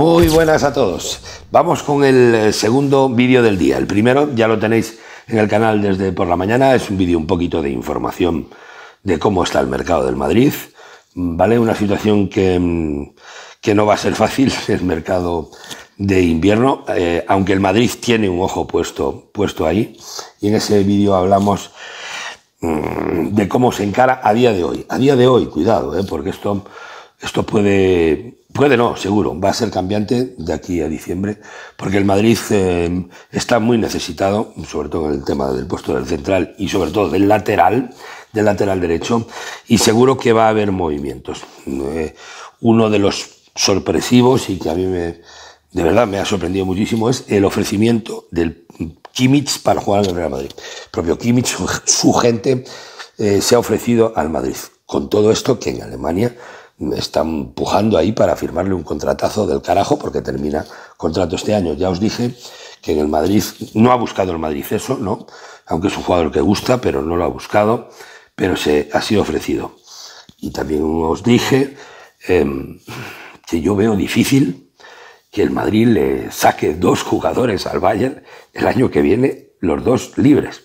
Muy buenas a todos. Vamos con el eh, segundo vídeo del día. El primero ya lo tenéis en el canal desde por la mañana. Es un vídeo un poquito de información de cómo está el mercado del Madrid. ¿Vale? Una situación que, mm, que no va a ser fácil, el mercado de invierno, eh, aunque el Madrid tiene un ojo puesto, puesto ahí. Y en ese vídeo hablamos mm, de cómo se encara a día de hoy. A día de hoy, cuidado, ¿eh? porque esto, esto puede Puede no, seguro. Va a ser cambiante de aquí a diciembre, porque el Madrid eh, está muy necesitado, sobre todo en el tema del puesto del central y sobre todo del lateral, del lateral derecho, y seguro que va a haber movimientos. Eh, uno de los sorpresivos y que a mí me, de verdad me ha sorprendido muchísimo es el ofrecimiento del Kimmich para jugar en el Real Madrid. propio Kimmich, su gente, eh, se ha ofrecido al Madrid. Con todo esto que en Alemania están empujando ahí para firmarle un contratazo del carajo porque termina contrato este año. Ya os dije que en el Madrid no ha buscado el Madrid eso, ¿no? Aunque es un jugador que gusta, pero no lo ha buscado, pero se ha sido ofrecido. Y también os dije em, que yo veo difícil que el Madrid le saque dos jugadores al Bayern el año que viene, los dos libres,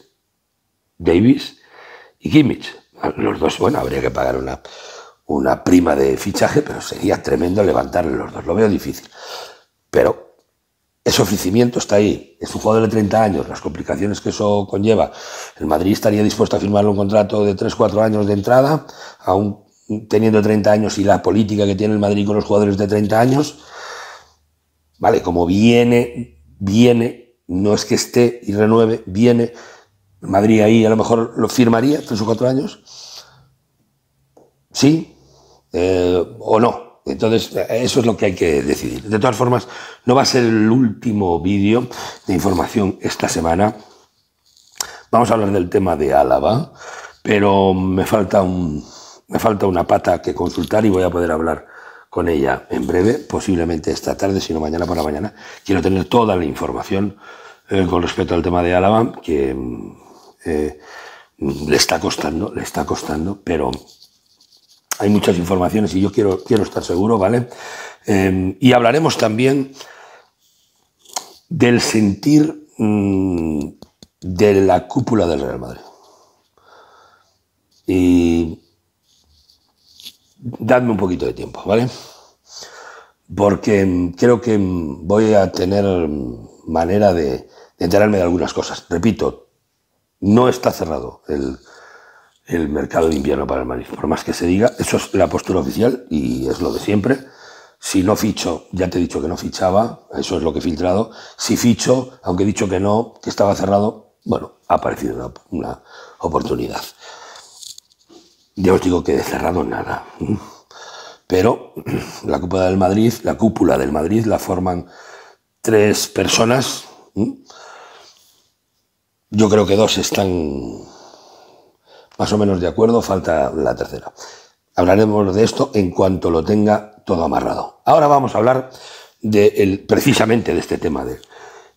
Davis y Kimmich. Los dos, bueno, habría que pagar una una prima de fichaje, pero sería tremendo levantarle los dos. Lo veo difícil. Pero ese ofrecimiento está ahí. Es un jugador de 30 años, las complicaciones que eso conlleva. El Madrid estaría dispuesto a firmarle un contrato de 3-4 años de entrada, aún teniendo 30 años y la política que tiene el Madrid con los jugadores de 30 años. Vale, como viene, viene, no es que esté y renueve, viene. El Madrid ahí a lo mejor lo firmaría, 3 o 4 años. Sí, eh, o no. Entonces, eso es lo que hay que decidir. De todas formas, no va a ser el último vídeo de información esta semana. Vamos a hablar del tema de Álava, pero me falta, un, me falta una pata que consultar y voy a poder hablar con ella en breve, posiblemente esta tarde, sino mañana por la mañana. Quiero tener toda la información eh, con respecto al tema de Álava, que eh, le está costando, le está costando, pero hay muchas informaciones y yo quiero, quiero estar seguro, ¿vale? Em, y hablaremos también del sentir mm, de la cúpula del Real Madrid. Y dadme un poquito de tiempo, ¿vale? Porque em, creo que em, voy a tener manera de enterarme de algunas cosas. Repito, no está cerrado el, el mercado de invierno para el Madrid. Por más que se diga, eso es la postura oficial y es lo de siempre. Si no ficho, ya te he dicho que no fichaba, eso es lo que he filtrado. Si ficho, aunque he dicho que no, que estaba cerrado, bueno, ha aparecido una, oportunidad. Ya os digo que he cerrado nada. Pero la cúpula del Madrid, la cúpula del Madrid la forman tres personas. Yo creo que dos están más o menos de acuerdo, falta la tercera. Hablaremos de esto en cuanto lo tenga todo amarrado. Ahora vamos a hablar de el, precisamente de este tema de,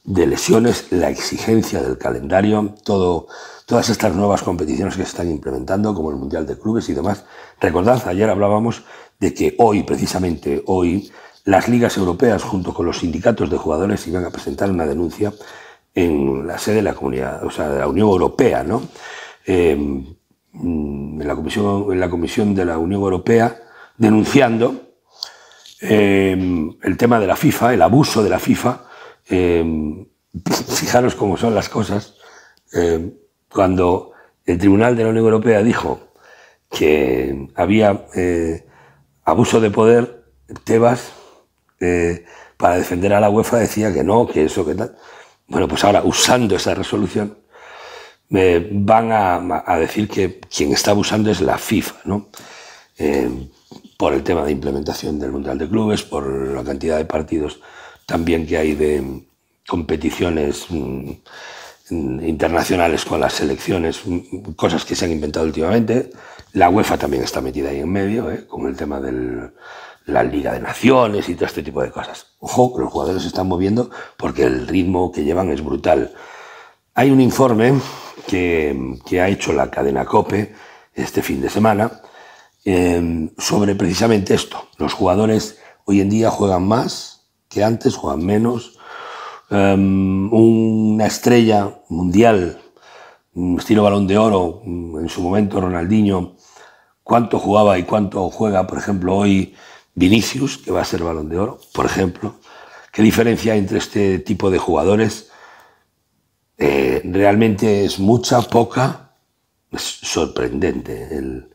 de lesiones, la exigencia del calendario, todo, todas estas nuevas competiciones que se están implementando, como el Mundial de Clubes y demás. Recordad, ayer hablábamos de que hoy, precisamente hoy, las ligas europeas, junto con los sindicatos de jugadores, iban a presentar una denuncia en la sede de la Comunidad, o sea, de la Unión Europea, ¿no? Eh, Mm, en la Comisión, en la comisión de la Unión Europea denunciando em, el tema de la FIFA, el abuso de la FIFA. Em, fijaros cómo son las cosas. Em, cuando el Tribunal de la Unión Europea dijo que había eh, abuso de poder, Tebas, eh, para defender a la UEFA, decía que no, que eso, que tal. Bueno, pues ahora, usando esa resolución, me van a, decir que quien está abusando es la FIFA, ¿no? Eh, por el tema de implementación del Mundial de Clubes, por la cantidad de partidos también que hay de competiciones mm, internacionales con las selecciones, mm, cosas que se han inventado últimamente. La UEFA también está metida ahí en medio, ¿eh? con el tema de la Liga de Naciones y todo este tipo de cosas. Ojo, los jugadores se están moviendo porque el ritmo que llevan es brutal. Hay un informe que, ha hecho la cadena Cope este fin de semana em, sobre precisamente esto. Los jugadores hoy en día juegan más que antes, juegan menos. Em, una estrella mundial, estilo balón de oro, mm, en su momento Ronaldinho, cuánto jugaba y cuánto juega, por ejemplo, hoy Vinicius, que va a ser balón de oro, por ejemplo. ¿Qué diferencia hay entre este tipo de jugadores eh, realmente es mucha, poca, es sorprendente el,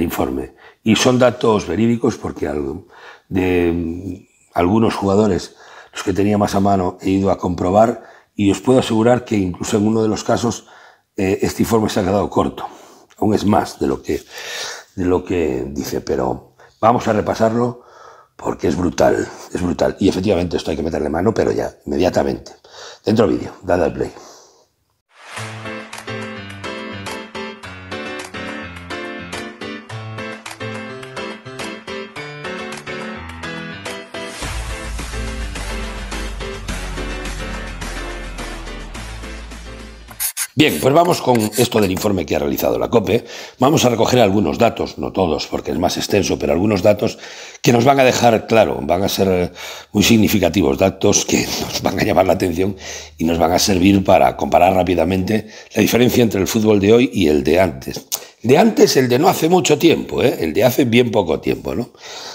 informe. Y son datos verídicos porque algo, de mm, algunos jugadores, los que tenía más a mano, he ido a comprobar y os puedo asegurar que incluso en uno de los casos eh, este informe se ha quedado corto. Aún es más de lo que, de lo que dice, pero vamos a repasarlo porque es brutal, es brutal. Y efectivamente esto hay que meterle mano, pero ya, inmediatamente. Dentro vídeo, dada el play. Bien, pues vamos con esto del informe que ha realizado la COPE. Vamos a recoger algunos datos, no todos porque es más extenso, pero algunos datos que nos van a dejar claro, van a ser muy significativos, datos que nos van a llamar la atención y nos van a servir para comparar rápidamente la diferencia entre el fútbol de hoy y el de antes. De antes, el de no hace mucho tiempo, ¿eh? el de hace bien poco tiempo, ¿no?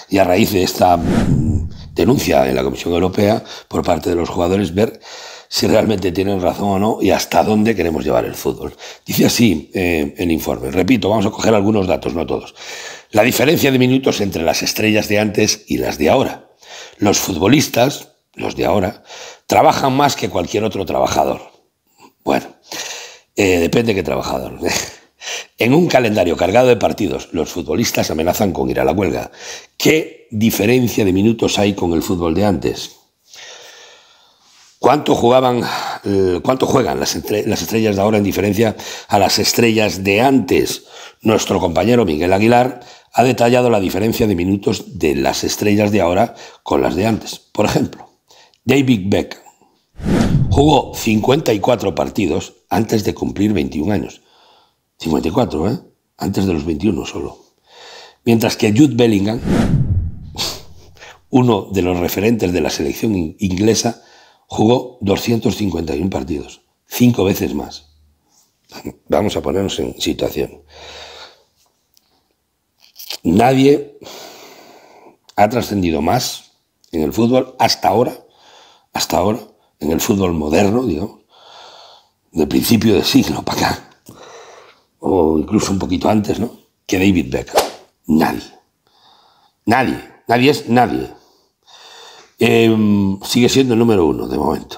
Y a raíz de esta mm, denuncia en la Comisión Europea por parte de los jugadores, ver si realmente tienen razón o no y hasta dónde queremos llevar el fútbol. Dice así el eh, informe. Repito, vamos a coger algunos datos, no todos. La diferencia de minutos entre las estrellas de antes y las de ahora. Los futbolistas, los de ahora, trabajan más que cualquier otro trabajador. Bueno, eh, depende qué trabajador. En un calendario cargado de partidos, los futbolistas amenazan con ir a la huelga. ¿Qué diferencia de minutos hay con el fútbol de antes? ¿Cuánto, jugaban, eh, cuánto juegan las, estrellas de ahora en diferencia a las estrellas de antes? Nuestro compañero Miguel Aguilar ha detallado la diferencia de minutos de las estrellas de ahora con las de antes. Por ejemplo, David Beckham jugó 54 partidos antes de cumplir 21 años. 54, ¿eh? Antes de los 21 solo. Mientras que Jude Bellingham, uno de los referentes de la selección inglesa, jugó 251 partidos, cinco veces más. Vamos a ponernos en situación. Nadie ha trascendido más en el fútbol hasta ahora, hasta ahora, en el fútbol moderno, digamos, de principio de siglo para acá, o incluso un poquito antes, ¿no? Que David Beckham. Nadie. Nadie. Nadie es nadie. Em, sigue siendo el número uno de momento.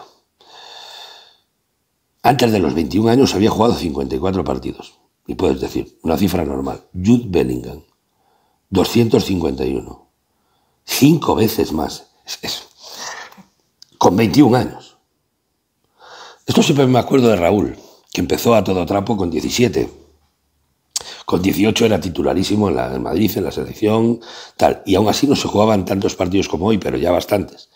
Antes de los 21 años había jugado 54 partidos. Y puedes decir, una cifra normal. Jude Bellingham, 251. Cinco veces más. con 21 años. Esto siempre me acuerdo de Raúl, que empezó a todo trapo con 17 con 18 era titularísimo en, Madrid, en la selección, tal. Y aún así no se jugaban tantos partidos como hoy, pero ya bastantes.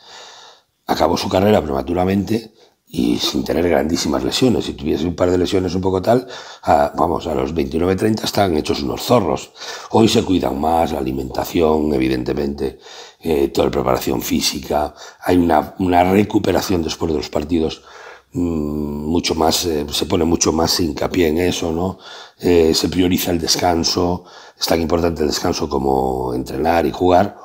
Acabó su carrera prematuramente y sin tener grandísimas lesiones. Si tuviese un par de lesiones un poco tal, vamos, a los 29-30 están hechos unos zorros. Hoy se cuidan más, la alimentación, evidentemente, eh, toda la preparación física. Hay una recuperación después de los partidos Mm, mucho más, eh, se pone mucho más hincapié en eso, ¿no? Eh, se prioriza el descanso, es tan importante el descanso como entrenar y jugar.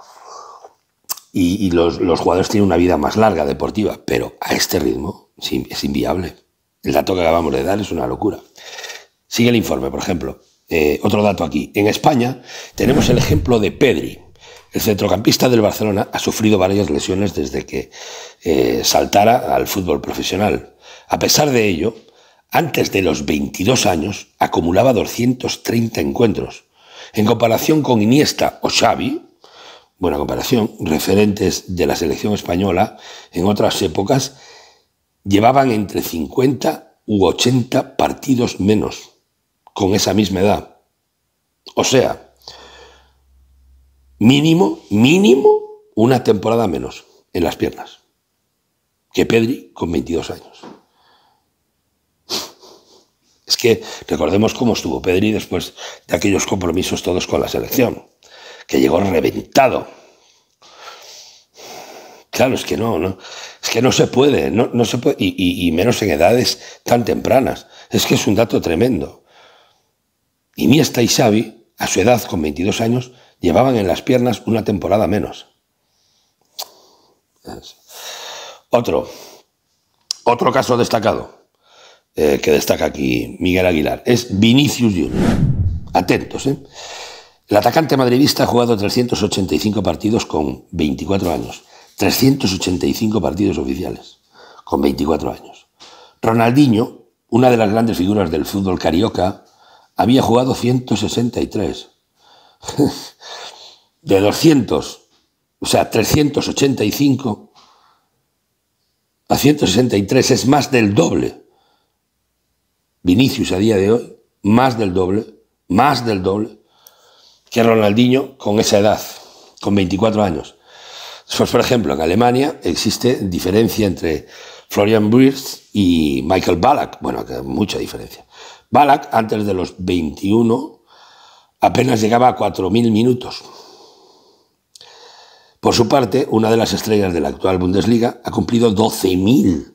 Y, los, jugadores tienen una vida más larga deportiva, pero a este ritmo es inviable. El dato que acabamos de dar es una locura. Sigue el informe, por ejemplo. Eh, otro dato aquí. En España tenemos el ejemplo de Pedri. El centrocampista del Barcelona ha sufrido varias lesiones desde que saltara al fútbol profesional. A pesar de ello, antes de los 22 años acumulaba 230 encuentros. En comparación con Iniesta o Xavi, buena comparación, referentes de la selección española, en otras épocas llevaban entre 50 u 80 partidos menos con esa misma edad. O sea, mínimo, mínimo una temporada menos en las piernas que Pedri con 22 años. Es que recordemos cómo estuvo Pedri después de aquellos compromisos todos con la selección, que llegó reventado. Claro, es que no, no, es que no se puede, no, se puede, y, menos en edades tan tempranas. Es que es un dato tremendo. Y Iniesta y Xavi, a su edad, con 22 años, llevaban en las piernas una temporada menos. Otro, otro caso destacado. Eh, que destaca aquí Miguel Aguilar. Es Vinicius Junior. Atentos, ¿eh? El atacante madridista ha jugado 385 partidos con 24 años. 385 partidos oficiales con 24 años. Ronaldinho, una de las grandes figuras del fútbol carioca, había jugado 163. de 200, o sea, 385 a 163 es más del doble. Vinicius a día de hoy, más del doble, más del doble, que Ronaldinho con esa edad, con 24 años. por ejemplo, en Alemania existe diferencia entre Florian Wirtz y Michael Ballack. Bueno, que mucha diferencia. Ballack, antes de los 21, apenas llegaba a 4.000 minutos. Por su parte, una de las estrellas de la actual Bundesliga ha cumplido 12.000.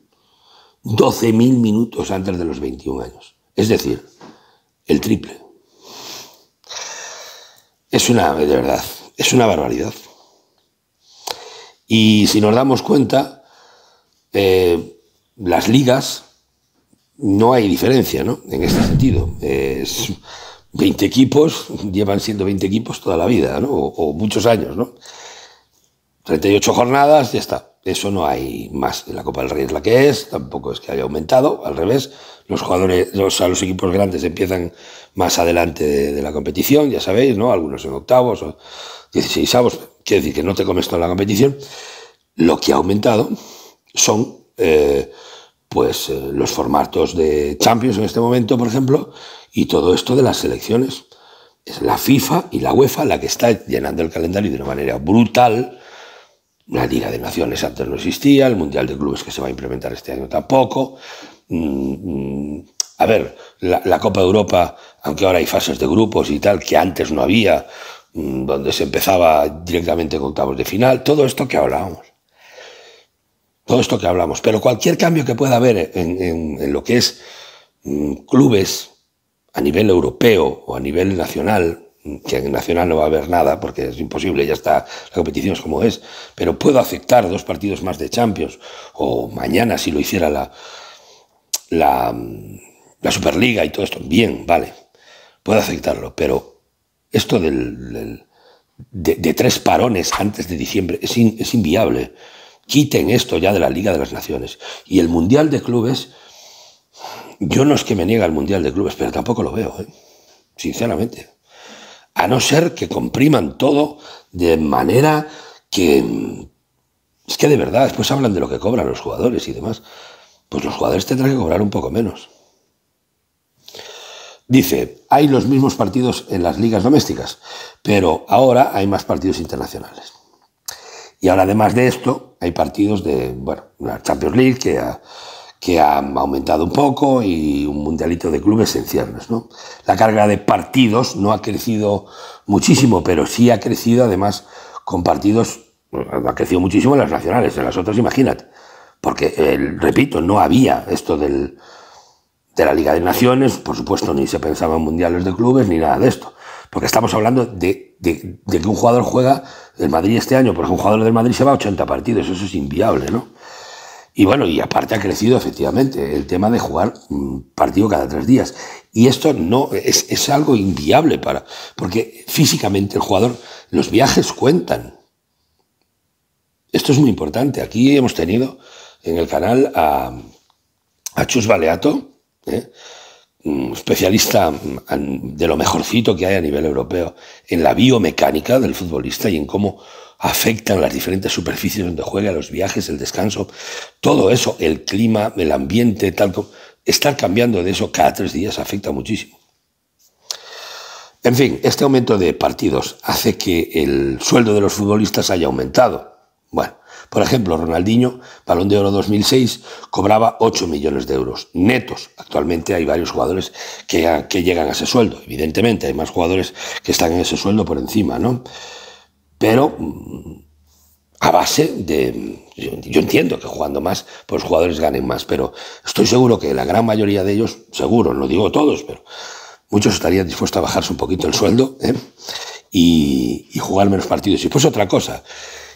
12.000 minutos antes de los 21 años. Es decir, el triple. Es una, de verdad, es una barbaridad. Y si nos damos cuenta, eh, las ligas no hay diferencia ¿no? en este sentido. Es 20 equipos, llevan siendo 20 equipos toda la vida, ¿no? o, muchos años. ¿no? 38 jornadas, ya está eso no hay más. La Copa del Rey es la que es, tampoco es que haya aumentado, al revés. Los jugadores, los equipos grandes empiezan más adelante de, la competición, ya sabéis, ¿no? Algunos en octavos o 16 avos, quiere decir que no te comes toda la competición. Lo que ha aumentado son eh, pues eh, los formatos de Champions en este momento, por ejemplo, y todo esto de las selecciones. Es la FIFA y la UEFA la que está llenando el calendario de una manera brutal la Liga de Naciones antes no existía, el Mundial de Clubes que se va a implementar este año tampoco. Mm, mm, a ver, la, Copa de Europa, aunque ahora hay fases de grupos y tal, que antes no había, mm, donde se empezaba directamente con octavos de final, todo esto que hablábamos. Todo esto que hablamos. Pero cualquier cambio que pueda haber en, lo que es clubes a nivel europeo o a nivel nacional, que en Nacional no va a haber nada, porque es imposible, ya está, la competición es como es, pero puedo aceptar dos partidos más de Champions, o mañana si lo hiciera la, la, Superliga y todo esto, bien, vale, puedo aceptarlo, pero esto de, tres parones antes de diciembre es, inviable. Quiten esto ya de la Liga de las Naciones. Y el Mundial de Clubes, yo no es que me niega el Mundial de Clubes, pero tampoco lo veo, ¿eh? sinceramente a no ser que compriman todo de manera que... Es que de verdad, después hablan de lo que cobran los jugadores y demás. Pues los jugadores tendrán que cobrar un poco menos. Dice, hay los mismos partidos en las ligas domésticas, pero ahora hay más partidos internacionales. Y ahora, además de esto, hay partidos de, bueno, la Champions League, que que ha aumentado un poco y un mundialito de clubes en ciernes. ¿no? La carga de partidos no ha crecido muchísimo, pero sí ha crecido además con partidos, ha crecido muchísimo en las nacionales, en las otras imagínate, porque, repito, no había esto del, de la Liga de Naciones, por supuesto, ni se pensaba en mundiales de clubes ni nada de esto, porque estamos hablando de, que un jugador juega el Madrid este año, porque un jugador del Madrid se va a 80 partidos, eso es inviable, ¿no? Y bueno, y aparte ha crecido efectivamente el tema de jugar un partido cada tres días. Y esto no es, algo inviable para, porque físicamente el jugador, los viajes cuentan. Esto es muy importante. Aquí hemos tenido en el canal a, a Chus Baleato, ¿eh? un especialista de lo mejorcito que hay a nivel europeo en la biomecánica del futbolista y en cómo afectan las diferentes superficies donde juega, los viajes, el descanso, todo eso, el clima, el ambiente, tal como estar cambiando de eso cada tres días afecta muchísimo. En fin, este aumento de partidos hace que el sueldo de los futbolistas haya aumentado. Bueno, por ejemplo, Ronaldinho, balón de oro 2006, cobraba 8 millones de euros netos. Actualmente hay varios jugadores que, llegan a ese sueldo. Evidentemente, hay más jugadores que están en ese sueldo por encima, ¿no? Pero mm, a base de... Yo, entiendo que jugando más, pues jugadores ganen más, pero estoy seguro que la gran mayoría de ellos, seguro, lo digo todos, pero muchos estarían dispuestos a bajarse un poquito el sueldo ¿eh? y, y, jugar menos partidos. Y pues otra cosa,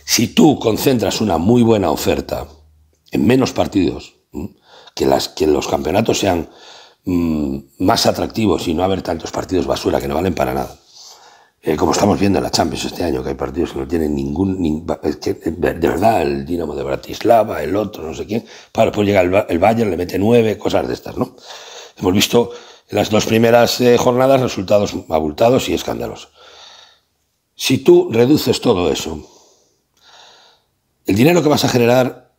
si tú concentras una muy buena oferta en menos partidos, que, los campeonatos sean mm, más atractivos y no haber tantos partidos basura que no valen para nada, eh, como estamos viendo en la Champions este año, que hay partidos que no tienen ningún. Eh, de verdad, el Dinamo de Bratislava, el otro, no sé quién. para pues llega el, Bayern, le mete nueve, cosas de estas, ¿no? Hemos visto en las dos primeras eh, jornadas resultados abultados y escándalos. Si tú reduces todo eso el dinero que vas a generar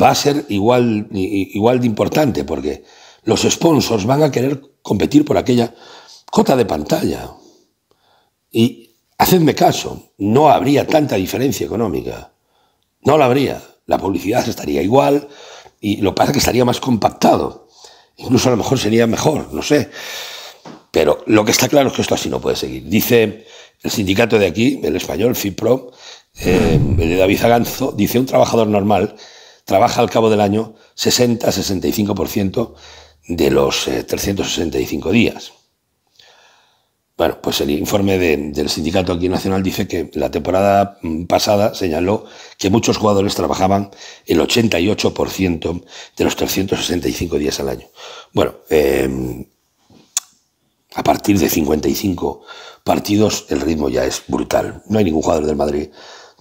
va a ser igual, igual de importante porque los sponsors van a querer competir por aquella cota de pantalla. Y hacedme caso, no habría tanta diferencia económica. No la habría. La publicidad estaría igual y lo que pasa es que estaría más compactado. Incluso a lo mejor sería mejor, no sé. Pero lo que está claro es que esto así no puede seguir. Dice el sindicato de aquí, el español, FIPRO, eh, de David Aganzo, dice, un trabajador normal trabaja al cabo del año 60-65% de los 365 eh, días. Bueno, pues el informe del sindicato aquí nacional dice que la temporada mm, pasada señaló que muchos jugadores trabajaban el 88% de los 365 días al año. Bueno, em, a partir de 55 partidos el ritmo ya es brutal. No hay ningún jugador del Madrid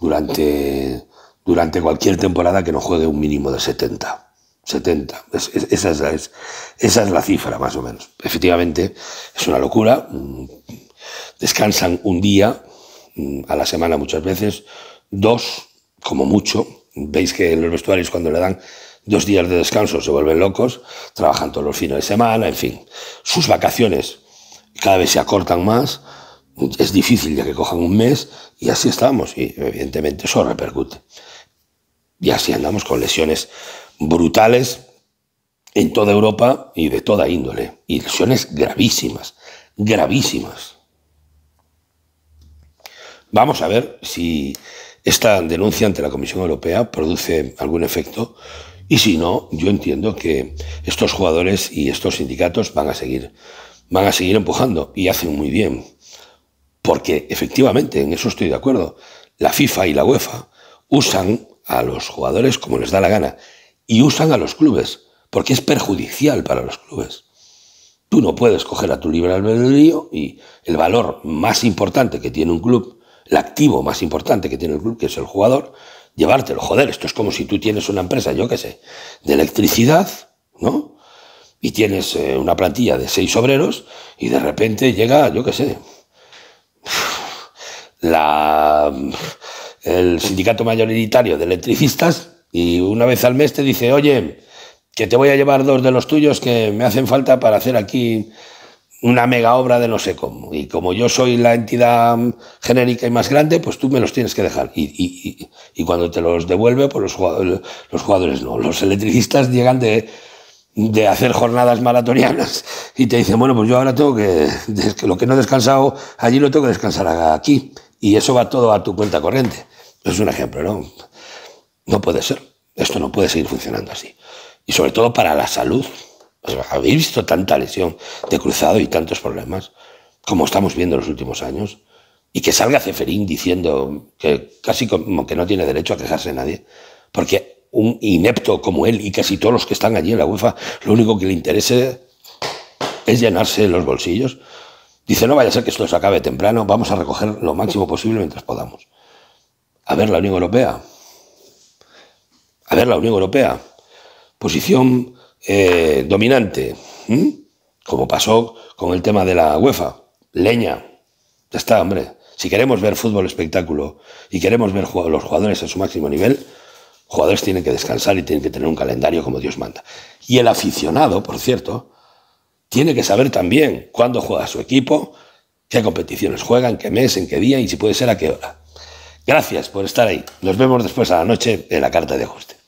durante, durante cualquier temporada que no juegue un mínimo de 70. 70. es, esa es la cifra, más o menos. Efectivamente, es una locura. Mm, descansan un día mm, a la semana muchas veces, dos, como mucho. Veis que en los vestuarios cuando le dan dos días de descanso se vuelven locos, trabajan todos los fines de semana, en fin. Sus vacaciones cada vez se acortan más es difícil ya que cojan un mes y así estamos y evidentemente eso repercute. Y así andamos con lesiones brutales en toda Europa y de toda índole. Y lesiones gravísimas, gravísimas. Vamos a ver si esta denuncia ante la Comisión Europea produce algún efecto y si no, yo entiendo que estos jugadores y estos sindicatos van a seguir, van a seguir empujando y hacen muy bien. Porque efectivamente, en eso estoy de acuerdo, la FIFA y la UEFA usan a los jugadores como les da la gana y usan a los clubes, porque es perjudicial para los clubes. Tú no puedes coger a tu libre albedrío y el valor más importante que tiene un club, el activo más importante que tiene el club, que es el jugador, llevártelo. Joder, esto es como si tú tienes una empresa, yo qué sé, de electricidad, ¿no? Y tienes eh, una plantilla de seis obreros y de repente llega, yo qué sé, la, el sindicato mayoritario de electricistas y una vez al mes te dice, oye, que te voy a llevar dos de los tuyos que me hacen falta para hacer aquí una mega obra de no sé cómo. Y como yo soy la entidad genérica y más grande, pues tú me los tienes que dejar. Y, y cuando te los devuelve, pues los los jugadores no. Los electricistas llegan de de hacer jornadas maratonianas y te dicen, bueno, pues yo ahora tengo que, lo que no he descansado allí lo tengo que descansar aquí. Y eso va todo a tu cuenta corriente. Es un ejemplo, ¿no? No puede ser. Esto no puede seguir funcionando así. Y sobre todo para la salud. Habéis visto tanta lesión de cruzado y tantos problemas como estamos viendo en los últimos años. Y que salga Ceferín diciendo que casi como que no tiene derecho a quejarse nadie. Porque un inepto como él y casi todos los que están allí en la UEFA, lo único que le interese es llenarse los bolsillos. Dice, no vaya a ser que esto se acabe temprano, vamos a recoger lo máximo posible mientras podamos. A ver la Unión Europea. A ver la Unión Europea. Posición eh, dominante. Como pasó con el tema de la UEFA. Leña. Ya está, hombre. Si queremos ver fútbol espectáculo y queremos ver los jugadores a su máximo nivel, Jugadores tienen que descansar y tienen que tener un calendario como Dios manda. Y el aficionado, por cierto, tiene que saber también cuándo juega su equipo, qué competiciones juegan, qué mes, en qué día y si puede ser a qué hora. Gracias por estar ahí. Nos vemos después a la noche en la carta de ajuste.